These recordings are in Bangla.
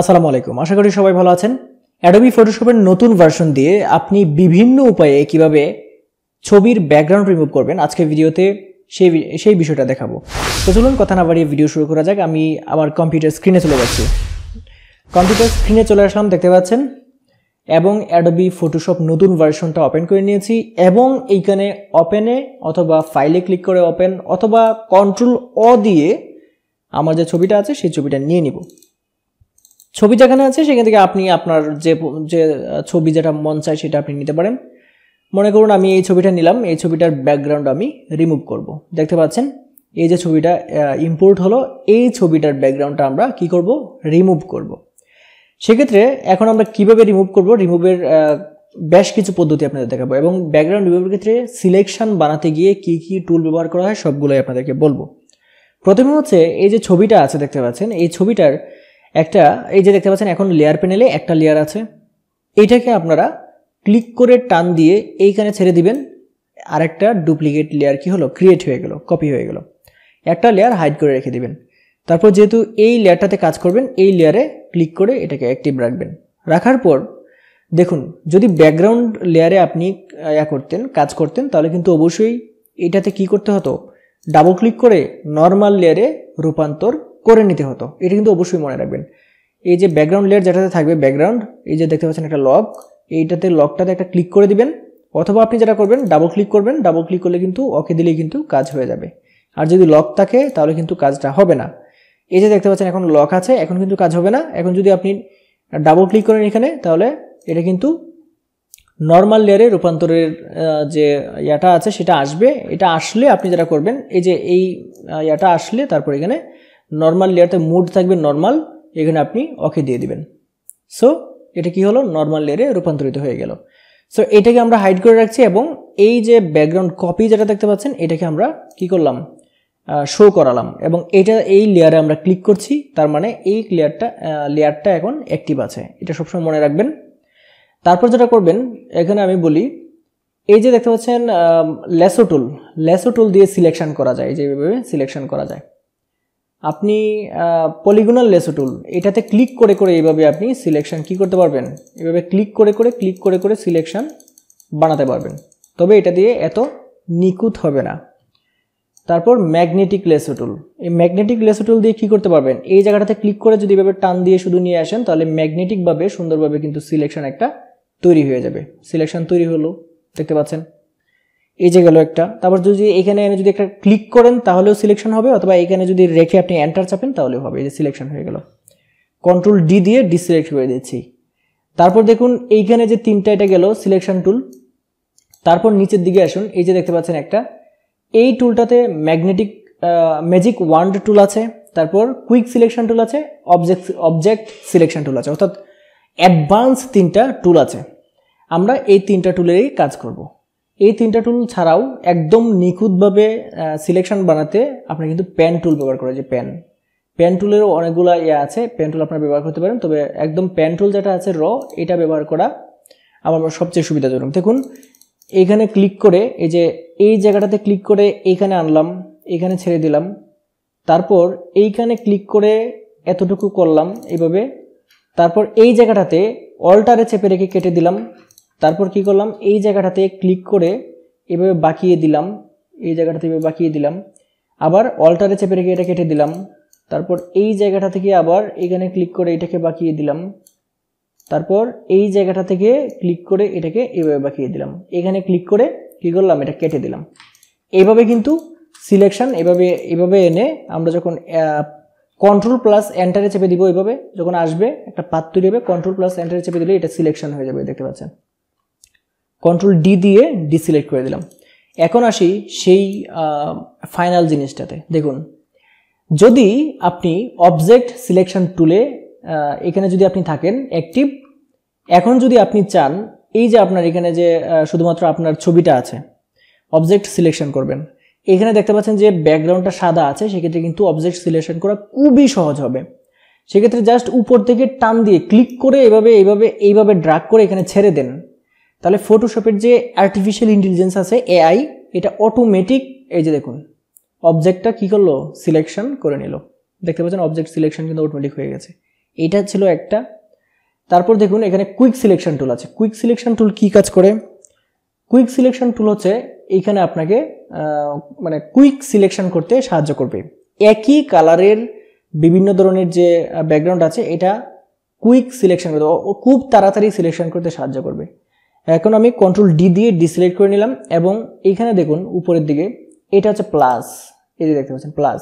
আসসালামু আলাইকুম আশা করি সবাই ভালো আছেন অ্যাডোবি ফটোশপের নতুন ভার্সন দিয়ে আপনি বিভিন্ন উপায়ে কিভাবে ছবির ব্যাকগ্রাউন্ড রিমুভ করবেন আজকে ভিডিওতে সেই সেই বিষয়টা দেখাবো তো চলুন কথা না বাড়িয়ে ভিডিও শুরু করা যাক আমি আমার কম্পিউটার স্ক্রিনে চলে যাচ্ছি কম্পিউটার স্ক্রিনে চলে আসলাম দেখতে পাচ্ছেন এবং অ্যাডোবি ফটোশপ নতুন ভার্সনটা ওপেন করে নিয়েছি এবং এইখানে ওপেনে অথবা ফাইলে ক্লিক করে ওপেন অথবা কন্ট্রোল অ দিয়ে আমার যে ছবিটা আছে সেই ছবিটা নিয়ে নিব ছবি যেখানে আছে সেখান থেকে আপনি আপনার যে যে ছবি যেটা মন চায় সেটা আপনি নিতে পারেন মনে করুন আমি এই ছবিটা নিলাম এই ছবিটার ব্যাকগ্রাউন্ড আমি রিমুভ করব। দেখতে পাচ্ছেন এই যে ছবিটা ইম্পোর্ট হলো এই ছবিটার ব্যাকগ্রাউন্ডটা আমরা কি করব রিমুভ করব। সেক্ষেত্রে এখন আমরা কিভাবে রিমুভ করব রিমুভের বেশ কিছু পদ্ধতি আপনাদের দেখাবো এবং ব্যাকগ্রাউন্ড রিমুভের ক্ষেত্রে সিলেকশন বানাতে গিয়ে কি কি টুল ব্যবহার করা হয় সবগুলোই আপনাদেরকে বলবো প্রথমে হচ্ছে এই যে ছবিটা আছে দেখতে পাচ্ছেন এই ছবিটার একটা এই যে দেখতে পাচ্ছেন এখন লেয়ার প্যানেলে একটা লেয়ার আছে এইটাকে আপনারা ক্লিক করে টান দিয়ে এইখানে ছেড়ে দিবেন আরেকটা ডুপ্লিকেট লেয়ার কি হলো ক্রিয়েট হয়ে গেল কপি হয়ে গেল একটা লেয়ার হাইড করে রেখে দিবেন তারপর যেহেতু এই লেয়ারটাতে কাজ করবেন এই লেয়ারে ক্লিক করে এটাকে অ্যাক্টিভ রাখবেন রাখার পর দেখুন যদি ব্যাকগ্রাউন্ড লেয়ারে আপনি ইয়া করতেন কাজ করতেন তাহলে কিন্তু অবশ্যই এটাতে কি করতে হতো ডাবল ক্লিক করে নর্মাল লেয়ারে রূপান্তর করে নিতে হতো এটা কিন্তু অবশ্যই মনে রাখবেন এই যে ব্যাকগ্রাউন্ড লেয়ার যেটাতে থাকবে ব্যাকগ্রাউন্ড এই যে দেখতে পাচ্ছেন একটা লক এইটাতে লকটাতে একটা ক্লিক করে দিবেন অথবা আপনি যেটা করবেন ডাবল ক্লিক করবেন ডাবল ক্লিক করলে কিন্তু ওকে দিলেই কিন্তু কাজ হয়ে যাবে আর যদি লক থাকে তাহলে কিন্তু কাজটা হবে না এই যে দেখতে পাচ্ছেন এখন লক আছে এখন কিন্তু কাজ হবে না এখন যদি আপনি ডাবল ক্লিক করেন এখানে তাহলে এটা কিন্তু নর্মাল লেয়ারে রূপান্তরের যে ইয়াটা আছে সেটা আসবে এটা আসলে আপনি যেটা করবেন এই যে এই ইয়াটা আসলে তারপর এখানে নর্মাল লেয়ারতে মুড থাকবে নর্মাল এখানে আপনি ওকে দিয়ে দিবেন সো এটা কি হলো নর্মাল লেয়ারে রূপান্তরিত হয়ে গেল সো এটাকে আমরা হাইড করে রাখছি এবং এই যে ব্যাকগ্রাউন্ড কপি যেটা দেখতে পাচ্ছেন এটাকে আমরা কি করলাম শো করালাম এবং এটা এই লেয়ারে আমরা ক্লিক করছি তার মানে এই লেয়ারটা লেয়ারটা এখন অ্যাক্টিভ আছে এটা সবসময় মনে রাখবেন তারপর যেটা করবেন এখানে আমি বলি এই যে দেখতে পাচ্ছেন লেসো টুল লেসো টুল দিয়ে সিলেকশন করা যায় যেভাবে সিলেকশন করা যায় আপনি পলিগোনাল লেসো টুল এটাতে ক্লিক করে করে এইভাবে আপনি সিলেকশান কি করতে পারবেন এভাবে ক্লিক করে করে ক্লিক করে করে সিলেকশান বানাতে পারবেন তবে এটা দিয়ে এত নিকুত হবে না তারপর ম্যাগনেটিক লেসো টুল এই ম্যাগনেটিক লেসো টুল দিয়ে কী করতে পারবেন এই জায়গাটাতে ক্লিক করে যদি এভাবে টান দিয়ে শুধু নিয়ে আসেন তাহলে ম্যাগনেটিকভাবে সুন্দরভাবে কিন্তু সিলেকশান একটা তৈরি হয়ে যাবে সিলেকশান তৈরি হলো দেখতে পাচ্ছেন এই যে গেল একটা তারপর যদি এখানে এনে যদি একটা ক্লিক করেন তাহলেও সিলেকশন হবে অথবা এখানে যদি রেখে আপনি এন্টার চাপেন তাহলেও হবে এই যে সিলেকশন হয়ে গেল কন্ট্রোল ডি দিয়ে ডিসিলেক্ট করে দিচ্ছি তারপর দেখুন এইখানে যে তিনটা এটা গেল সিলেকশন টুল তারপর নিচের দিকে আসুন এই যে দেখতে পাচ্ছেন একটা এই টুলটাতে ম্যাগনেটিক ম্যাজিক ওয়ান্ড টুল আছে তারপর কুইক সিলেকশন টুল আছে অবজেক্ট অবজেক্ট সিলেকশন টুল আছে অর্থাৎ অ্যাডভান্স তিনটা টুল আছে আমরা এই তিনটা টুলেরই কাজ করবো এই তিনটা টুল ছাড়াও একদম নিখুঁতভাবে সিলেকশন বানাতে আপনি কিন্তু প্যান টুল ব্যবহার করা যে প্যান প্যান টুলেরও অনেকগুলো ইয়ে আছে প্যান টুল আপনারা ব্যবহার করতে পারেন তবে একদম প্যান টুল যেটা আছে র এটা ব্যবহার করা আমার সবচেয়ে সুবিধাজনক দেখুন এইখানে ক্লিক করে এই যে এই জায়গাটাতে ক্লিক করে এইখানে আনলাম এখানে ছেড়ে দিলাম তারপর এইখানে ক্লিক করে এতটুকু করলাম এইভাবে তারপর এই জায়গাটাতে অল্টারে চেপে রেখে কেটে দিলাম তারপর কি করলাম এই জায়গাটাতে ক্লিক করে এভাবে বাঁকিয়ে দিলাম এই জায়গাটাতে এভাবে বাঁকিয়ে দিলাম আবার অল্টারে চেপে রেখে এটা কেটে দিলাম তারপর এই জায়গাটা থেকে আবার এখানে ক্লিক করে এটাকে বাঁকিয়ে দিলাম তারপর এই জায়গাটা থেকে ক্লিক করে এটাকে এভাবে বাকিয়ে দিলাম এখানে ক্লিক করে কী করলাম এটা কেটে দিলাম এইভাবে কিন্তু সিলেকশন এভাবে এভাবে এনে আমরা যখন কন্ট্রোল প্লাস এন্টারে চেপে দিব এভাবে যখন আসবে একটা পাত তৈরি হবে কন্ট্রোল প্লাস এন্টারে চেপে দিলে এটা সিলেকশন হয়ে যাবে দেখতে পাচ্ছেন কন্ট্রোল ডি দিয়ে ডিসিলেক্ট করে দিলাম এখন আসি সেই ফাইনাল জিনিসটাতে দেখুন যদি আপনি অবজেক্ট সিলেকশন টুলে এখানে যদি আপনি থাকেন অ্যাক্টিভ এখন যদি আপনি চান এই যে আপনার এখানে যে শুধুমাত্র আপনার ছবিটা আছে অবজেক্ট সিলেকশন করবেন এখানে দেখতে পাচ্ছেন যে ব্যাকগ্রাউন্ডটা সাদা আছে সেক্ষেত্রে কিন্তু অবজেক্ট সিলেকশন করা খুবই সহজ হবে সেক্ষেত্রে জাস্ট উপর থেকে টান দিয়ে ক্লিক করে এভাবে এইভাবে এইভাবে ড্রাগ করে এখানে ছেড়ে দেন তাহলে ফটোশপের যে আর্টিফিশিয়াল ইন্টেলিজেন্স আছে এআই এটা অটোমেটিক এই যে দেখুন অবজেক্টটা কী করলো সিলেকশন করে নিল দেখতে পাচ্ছেন অবজেক্ট সিলেকশন কিন্তু অটোমেটিক হয়ে গেছে এটা ছিল একটা তারপর দেখুন এখানে কুইক সিলেকশন টুল আছে কুইক সিলেকশন টুল কী কাজ করে কুইক সিলেকশন টুল হচ্ছে এইখানে আপনাকে মানে কুইক সিলেকশন করতে সাহায্য করবে একই কালারের বিভিন্ন ধরনের যে ব্যাকগ্রাউন্ড আছে এটা কুইক সিলেকশন করতে খুব তাড়াতাড়ি সিলেকশন করতে সাহায্য করবে এখন আমি কন্ট্রোল ডি দিয়ে ডিসিলেক্ট করে নিলাম এবং এইখানে দেখুন উপরের দিকে এটা হচ্ছে প্লাস এই যে দেখতে পাচ্ছেন প্লাস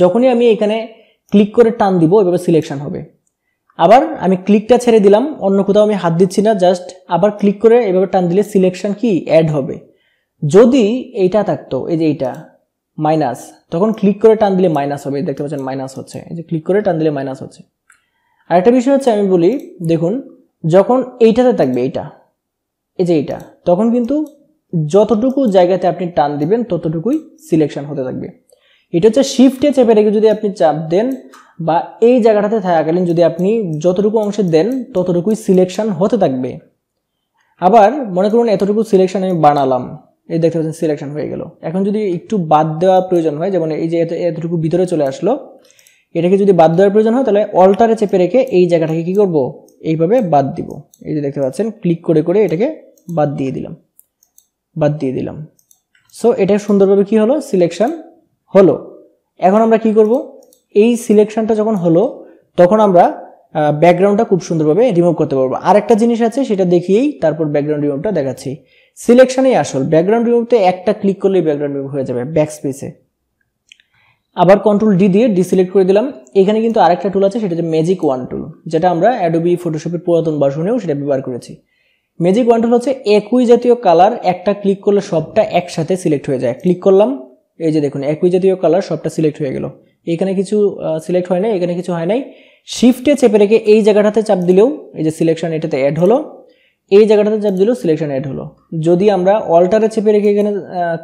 যখনই আমি এখানে ক্লিক করে টান দিব এভাবে সিলেকশন হবে আবার আমি ক্লিকটা ছেড়ে দিলাম অন্য কোথাও আমি হাত দিচ্ছি না জাস্ট আবার ক্লিক করে এভাবে টান দিলে সিলেকশন কি অ্যাড হবে যদি এইটা থাকতো এই যে এইটা মাইনাস তখন ক্লিক করে টান দিলে মাইনাস হবে দেখতে পাচ্ছেন মাইনাস হচ্ছে এই যে ক্লিক করে টান দিলে মাইনাস হচ্ছে আরেকটা বিষয় হচ্ছে আমি বলি দেখুন যখন এইটাতে থাকবে এইটা এই যে এটা তখন কিন্তু যতটুকু জায়গাতে আপনি টান দিবেন ততটুকুই সিলেকশন হতে থাকবে এটা হচ্ছে শিফটে চেপে রেখে যদি আপনি চাপ দেন বা এই জায়গাটাতে থাকাকালীন যদি আপনি যতটুকু অংশে দেন ততটুকুই সিলেকশন হতে থাকবে আবার মনে করুন এতটুকু সিলেকশন আমি বানালাম এই দেখতে পাচ্ছেন সিলেকশন হয়ে গেল এখন যদি একটু বাদ দেওয়া প্রয়োজন হয় যেমন এই যে এতটুকু ভিতরে চলে আসলো এটাকে যদি বাদ দেওয়ার প্রয়োজন হয় তাহলে অল্টারে চেপে রেখে এই জায়গাটাকে কী করব এইভাবে বাদ দিব এই যে দেখতে পাচ্ছেন ক্লিক করে করে এটাকে বাদ দিয়ে দিলাম বাদ দিয়ে দিলাম সো এটা সুন্দরভাবে কি হলো সিলেকশান হলো এখন আমরা কি করব এই সিলেকশানটা যখন হলো তখন আমরা ব্যাকগ্রাউন্ডটা খুব সুন্দরভাবে রিমুভ করতে পারবো আর একটা জিনিস আছে সেটা দেখিয়েই তারপর ব্যাকগ্রাউন্ড রিমুভটা দেখাচ্ছি সিলেকশানেই আসল ব্যাকগ্রাউন্ড রিমুভতে একটা ক্লিক করলেই ব্যাকগ্রাউন্ড রিমুভ হয়ে যাবে ব্যাক স্পেসে আবার কন্ট্রোল ডি দিয়ে ডিসিলেক্ট করে দিলাম এখানে কিন্তু আরেকটা টুল আছে সেটা হচ্ছে ম্যাজিক ওয়ান টুল যেটা আমরা অ্যাডোবি ফটোশপের পুরাতন বাসনেও সেটা ব্যবহার করেছি ম্যাজিক ওয়ান টুল হচ্ছে একই জাতীয় কালার একটা ক্লিক করলে সবটা একসাথে সিলেক্ট হয়ে যায় ক্লিক করলাম এই যে দেখুন একই জাতীয় কালার সবটা সিলেক্ট হয়ে গেল এখানে কিছু সিলেক্ট হয় নাই এখানে কিছু হয় নাই শিফটে চেপে রেখে এই জায়গাটাতে চাপ দিলেও এই যে সিলেকশন এটাতে অ্যাড হলো এই জায়গাটাতে চাপ দিলেও সিলেকশন অ্যাড হলো যদি আমরা অল্টারে চেপে রেখে এখানে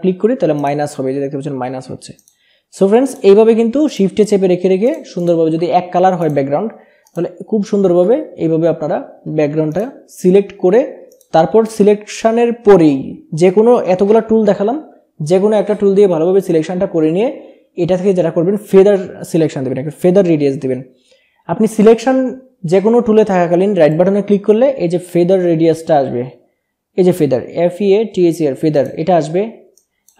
ক্লিক করি তাহলে মাইনাস হবে যে দেখতে পাচ্ছেন মাইনাস হচ্ছে সো ফ্রেন্ডস এইভাবে কিন্তু শিফটে চেপে রেখে রেখে সুন্দরভাবে যদি এক কালার হয় ব্যাকগ্রাউন্ড তাহলে খুব সুন্দরভাবে এইভাবে আপনারা ব্যাকগ্রাউন্ডটা সিলেক্ট করে তারপর সিলেকশানের পরেই যে কোনো এতগুলো টুল দেখালাম যে কোনো একটা টুল দিয়ে ভালোভাবে সিলেকশানটা করে নিয়ে এটা থেকে যেটা করবেন ফেদার সিলেকশান দেবেন একটা ফেদার রেডিয়াস দেবেন আপনি সিলেকশান যে কোনো টুলে থাকাকালীন রাইট বাটনে ক্লিক করলে এই যে ফেদার রেডিয়াসটা আসবে এই যে ফেদার এফ ই এ টিএসি ফেদার এটা আসবে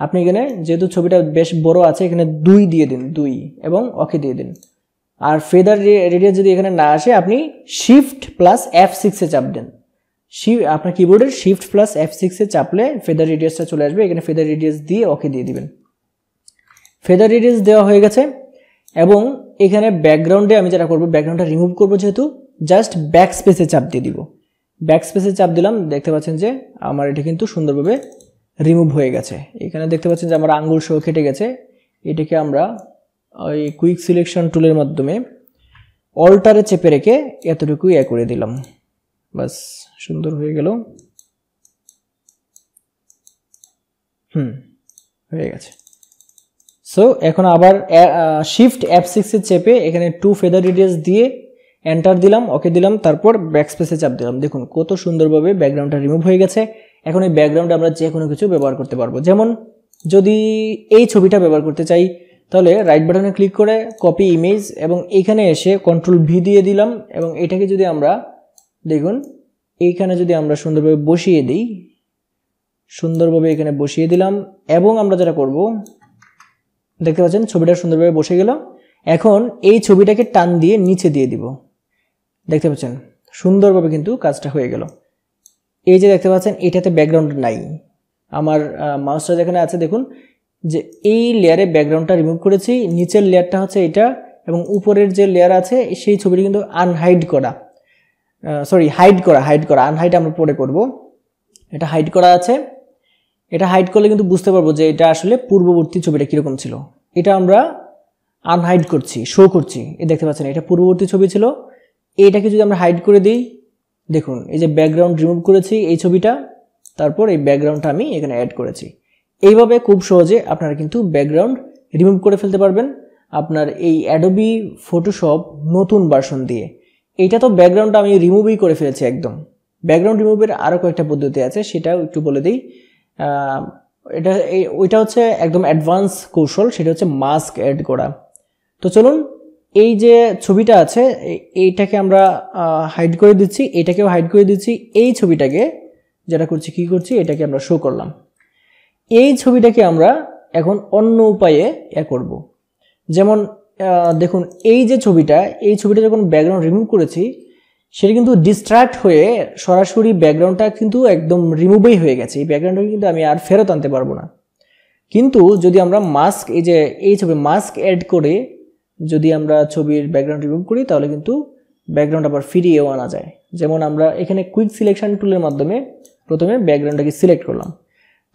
আপনি এখানে যেহেতু ছবিটা বেশ বড় আছে এখানে দুই দিয়ে দিন দুই এবং ওকে দিয়ে দিন আর ফেদার রেডিয়াস যদি এখানে না আসে আপনি শিফট প্লাস এফ সিক্সে চাপ দেন শি আপনার কিবোর্ডের শিফট প্লাস এফ সিক্সে চাপলে ফেদার রেডিয়াসটা চলে আসবে এখানে ফেদার রেডিয়াস দিয়ে ওকে দিয়ে দিবেন ফেদার রেডিয়াস দেওয়া হয়ে গেছে এবং এখানে ব্যাকগ্রাউন্ডে আমি যেটা করবো ব্যাকগ্রাউন্ডটা রিমুভ করবো যেহেতু জাস্ট ব্যাক স্পেসে চাপ দিয়ে দিব ব্যাক স্পেসে চাপ দিলাম দেখতে পাচ্ছেন যে আমার এটা কিন্তু সুন্দরভাবে রিমুভ হয়ে গেছে এখানে দেখতে পাচ্ছেন যে আমার আঙ্গুল সহ কেটে গেছে এটাকে আমরা ওই কুইক সিলেকশন টুলের মাধ্যমে অল্টারে চেপে রেখে এতটুকু ইয়ে করে দিলাম বাস সুন্দর হয়ে গেল হুম হয়ে গেছে সো এখন আবার শিফট অ্যাপ সিক্সে চেপে এখানে টু ফেদার রেডিয়াস দিয়ে এন্টার দিলাম ওকে দিলাম তারপর ব্যাকস্পেসে চাপ দিলাম দেখুন কত সুন্দরভাবে ব্যাকগ্রাউন্ডটা রিমুভ হয়ে গেছে এখন এই ব্যাকগ্রাউন্ডে আমরা যে কোনো কিছু ব্যবহার করতে পারবো যেমন যদি এই ছবিটা ব্যবহার করতে চাই তাহলে রাইট বাটনে ক্লিক করে কপি ইমেজ এবং এইখানে এসে কন্ট্রোল ভি দিয়ে দিলাম এবং এটাকে যদি আমরা দেখুন এইখানে যদি আমরা সুন্দরভাবে বসিয়ে দিই সুন্দরভাবে এখানে বসিয়ে দিলাম এবং আমরা যেটা করব দেখতে পাচ্ছেন ছবিটা সুন্দরভাবে বসে গেল এখন এই ছবিটাকে টান দিয়ে নিচে দিয়ে দিব দেখতে পাচ্ছেন সুন্দরভাবে কিন্তু কাজটা হয়ে গেল এই যে দেখতে পাচ্ছেন এটাতে ব্যাকগ্রাউন্ড নাই আমার মাউসটা যেখানে আছে দেখুন যে এই লেয়ারে ব্যাকগ্রাউন্ডটা রিমুভ করেছি নিচের লেয়ারটা হচ্ছে এটা এবং উপরের যে লেয়ার আছে সেই ছবিটি কিন্তু আনহাইড করা সরি হাইড করা হাইড করা আনহাইড আমরা পরে করব এটা হাইড করা আছে এটা হাইড করলে কিন্তু বুঝতে পারবো যে এটা আসলে পূর্ববর্তী ছবিটা কীরকম ছিল এটা আমরা আনহাইড করছি শো করছি এ দেখতে পাচ্ছেন এটা পূর্ববর্তী ছবি ছিল এটাকে যদি আমরা হাইড করে দিই দেখুন এই যে ব্যাকগ্রাউন্ড রিমুভ করেছি এই ছবিটা তারপর এই ব্যাকগ্রাউন্ডটা আমি এখানে অ্যাড করেছি এইভাবে খুব সহজে আপনারা কিন্তু ব্যাকগ্রাউন্ড রিমুভ করে ফেলতে পারবেন আপনার এই অ্যাডোবি ফটোশপ নতুন বাসন দিয়ে এইটা তো ব্যাকগ্রাউন্ডটা আমি রিমুভই করে ফেলেছি একদম ব্যাকগ্রাউন্ড রিমুভের আরও কয়েকটা পদ্ধতি আছে সেটাও একটু বলে দিই এটা ওইটা হচ্ছে একদম অ্যাডভান্স কৌশল সেটা হচ্ছে মাস্ক অ্যাড করা তো চলুন এই যে ছবিটা আছে এইটাকে আমরা হাইড করে দিচ্ছি এটাকেও হাইড করে দিচ্ছি এই ছবিটাকে যেটা করছি কি করছি এটাকে আমরা শো করলাম এই ছবিটাকে আমরা এখন অন্য উপায়ে এ ইয়ে করব। যেমন দেখুন এই যে ছবিটা এই ছবিটা যখন ব্যাকগ্রাউন্ড রিমুভ করেছি সেটা কিন্তু ডিস্ট্রাক্ট হয়ে সরাসরি ব্যাকগ্রাউন্ডটা কিন্তু একদম রিমুভই হয়ে গেছে এই ব্যাকগ্রাউন্ডটাকে কিন্তু আমি আর ফেরত আনতে পারবো না কিন্তু যদি আমরা মাস্ক এই যে এই ছবি মাস্ক অ্যাড করে যদি আমরা ছবির ব্যাকগ্রাউন্ড রিমুভ করি তাহলে কিন্তু ব্যাকগ্রাউন্ড আবার ফিরিয়েও আনা যায় যেমন আমরা এখানে কুইক সিলেকশন টুলের মাধ্যমে প্রথমে ব্যাকগ্রাউন্ডটাকে সিলেক্ট করলাম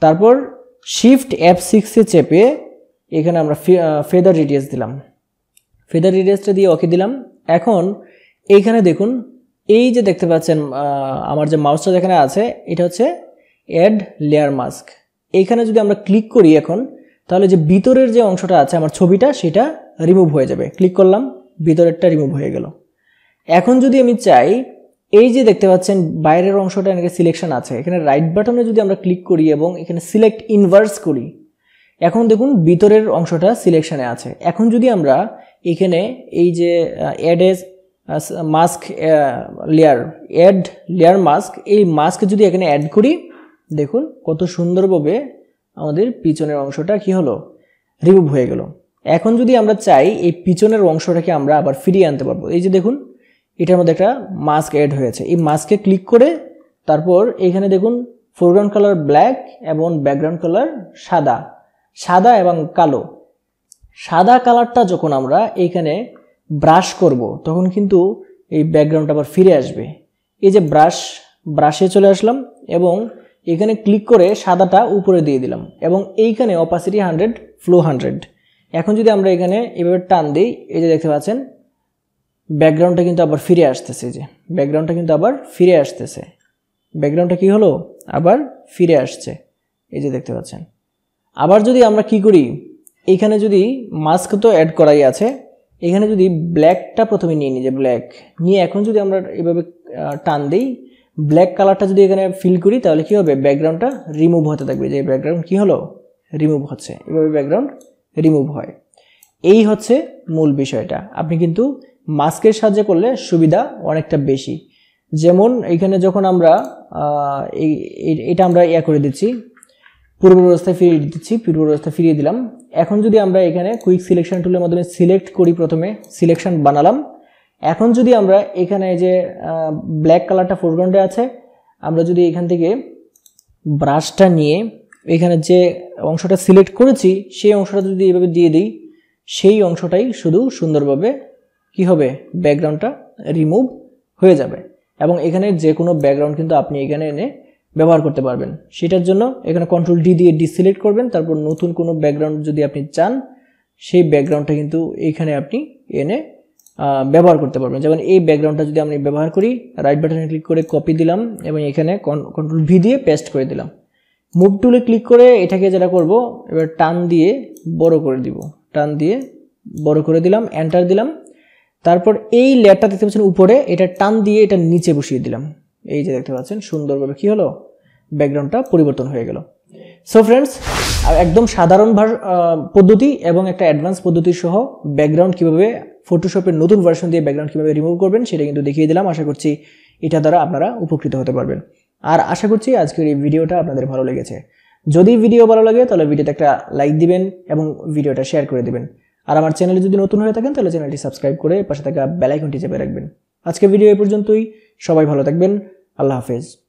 তারপর শিফট অ্যাপ সিক্সে চেপে এখানে আমরা ফেদার রিডিয়াস দিলাম ফেদার রিডিয়াসটা দিয়ে ওকে দিলাম এখন এইখানে দেখুন এই যে দেখতে পাচ্ছেন আমার যে মাউসটা যেখানে আছে এটা হচ্ছে অ্যাড লেয়ার মাস্ক এইখানে যদি আমরা ক্লিক করি এখন তাহলে যে ভিতরের যে অংশটা আছে আমার ছবিটা সেটা রিমুভ হয়ে যাবে ক্লিক করলাম ভিতরেরটা রিমুভ হয়ে গেল এখন যদি আমি চাই এই যে দেখতে পাচ্ছেন বাইরের অংশটা এখানে সিলেকশন আছে এখানে রাইট বাটনে যদি আমরা ক্লিক করি এবং এখানে সিলেক্ট ইনভার্স করি এখন দেখুন ভিতরের অংশটা সিলেকশানে আছে এখন যদি আমরা এখানে এই যে add mask layer add layer mask এই মাস্ক যদি এখানে অ্যাড করি দেখুন কত সুন্দরভাবে আমাদের পিছনের অংশটা কি হলো রিমুভ হয়ে গেল এখন যদি আমরা চাই এই পিছনের অংশটাকে আমরা আবার ফিরিয়ে আনতে পারবো এই যে দেখুন এটার মধ্যে একটা মাস্ক অ্যাড হয়েছে এই মাস্কে ক্লিক করে তারপর এখানে দেখুন ফোরগ্রাউন্ড কালার ব্ল্যাক এবং ব্যাকগ্রাউন্ড কালার সাদা সাদা এবং কালো সাদা কালারটা যখন আমরা এইখানে ব্রাশ করব তখন কিন্তু এই ব্যাকগ্রাউন্ডটা আবার ফিরে আসবে এই যে ব্রাশ ব্রাশে চলে আসলাম এবং এখানে ক্লিক করে সাদাটা উপরে দিয়ে দিলাম এবং এইখানে অপাসিটি হান্ড্রেড ফ্লো হান্ড্রেড এখন যদি আমরা এখানে এভাবে টান দিই এই যে দেখতে পাচ্ছেন ব্যাকগ্রাউন্ডটা কিন্তু আবার ফিরে আসতেছে যে ব্যাকগ্রাউন্ডটা কিন্তু আবার ফিরে আসতেছে ব্যাকগ্রাউন্ডটা কি হলো আবার ফিরে আসছে এই যে দেখতে পাচ্ছেন আবার যদি আমরা কি করি এইখানে যদি মাস্ক তো অ্যাড করাই আছে এখানে যদি ব্ল্যাকটা প্রথমে নিয়ে নিই যে ব্ল্যাক নিয়ে এখন যদি আমরা এভাবে টান দিই ব্ল্যাক কালারটা যদি এখানে ফিল করি তাহলে কি হবে ব্যাকগ্রাউন্ডটা রিমুভ হতে থাকবে যে ব্যাকগ্রাউন্ড কি হলো রিমুভ হচ্ছে এভাবে ব্যাকগ্রাউন্ড রিমুভ হয় এই হচ্ছে মূল বিষয়টা আপনি কিন্তু মাস্কের সাহায্যে করলে সুবিধা অনেকটা বেশি যেমন এখানে যখন আমরা এই এটা আমরা ইয়া করে দিচ্ছি পূর্ব ব্যবস্থায় ফিরিয়ে দিচ্ছি পূর্ব ব্যবস্থা ফিরিয়ে দিলাম এখন যদি আমরা এখানে কুইক সিলেকশন টুলের মাধ্যমে সিলেক্ট করি প্রথমে সিলেকশন বানালাম এখন যদি আমরা এখানে যে ব্ল্যাক কালারটা ফোরগ্রাউন্ডে আছে আমরা যদি এখান থেকে ব্রাশটা নিয়ে এখানে যে অংশটা সিলেক্ট করেছি সেই অংশটা যদি এভাবে দিয়ে দিই সেই অংশটাই শুধু সুন্দরভাবে কি হবে ব্যাকগ্রাউন্ডটা রিমুভ হয়ে যাবে এবং এখানে যে কোনো ব্যাকগ্রাউন্ড কিন্তু আপনি এখানে এনে ব্যবহার করতে পারবেন সেটার জন্য এখানে কন্ট্রোল ডি দিয়ে ডি সিলেক্ট করবেন তারপর নতুন কোনো ব্যাকগ্রাউন্ড যদি আপনি চান সেই ব্যাকগ্রাউন্ডটা কিন্তু এখানে আপনি এনে ব্যবহার করতে পারবেন যেমন এই ব্যাকগ্রাউন্ডটা যদি আমি ব্যবহার করি রাইট বাটনে ক্লিক করে কপি দিলাম এবং এখানে কন্ট্রোল ভি দিয়ে পেস্ট করে দিলাম মুভ টুলে ক্লিক করে এটাকে যেটা করব এবার টান দিয়ে বড় করে দিব টান দিয়ে বড় করে দিলাম এন্টার দিলাম তারপর এই লেয়ারটা দেখতে পাচ্ছেন উপরে এটা টান দিয়ে এটা নিচে বসিয়ে দিলাম এই যে দেখতে পাচ্ছেন সুন্দরভাবে কি হলো ব্যাকগ্রাউন্ডটা পরিবর্তন হয়ে গেল সো ফ্রেন্ডস একদম সাধারণ পদ্ধতি এবং একটা অ্যাডভান্স পদ্ধতি সহ ব্যাকগ্রাউন্ড কীভাবে ফটোশপের নতুন ভার্সন দিয়ে ব্যাকগ্রাউন্ড কীভাবে রিমুভ করবেন সেটা কিন্তু দেখিয়ে দিলাম আশা করছি এটা দ্বারা আপনারা উপকৃত হতে পারবেন আর আশা করছি আজকের এই ভিডিওটা আপনাদের ভালো লেগেছে যদি ভিডিও ভালো লাগে তাহলে ভিডিওতে একটা লাইক দিবেন এবং ভিডিওটা শেয়ার করে দিবেন আর আমার চ্যানেলে যদি নতুন হয়ে থাকেন তাহলে চ্যানেলটি সাবস্ক্রাইব করে পাশে থাকা বেলাইকনটি চেপে রাখবেন আজকে ভিডিও এ পর্যন্তই সবাই ভালো থাকবেন আল্লাহ হাফেজ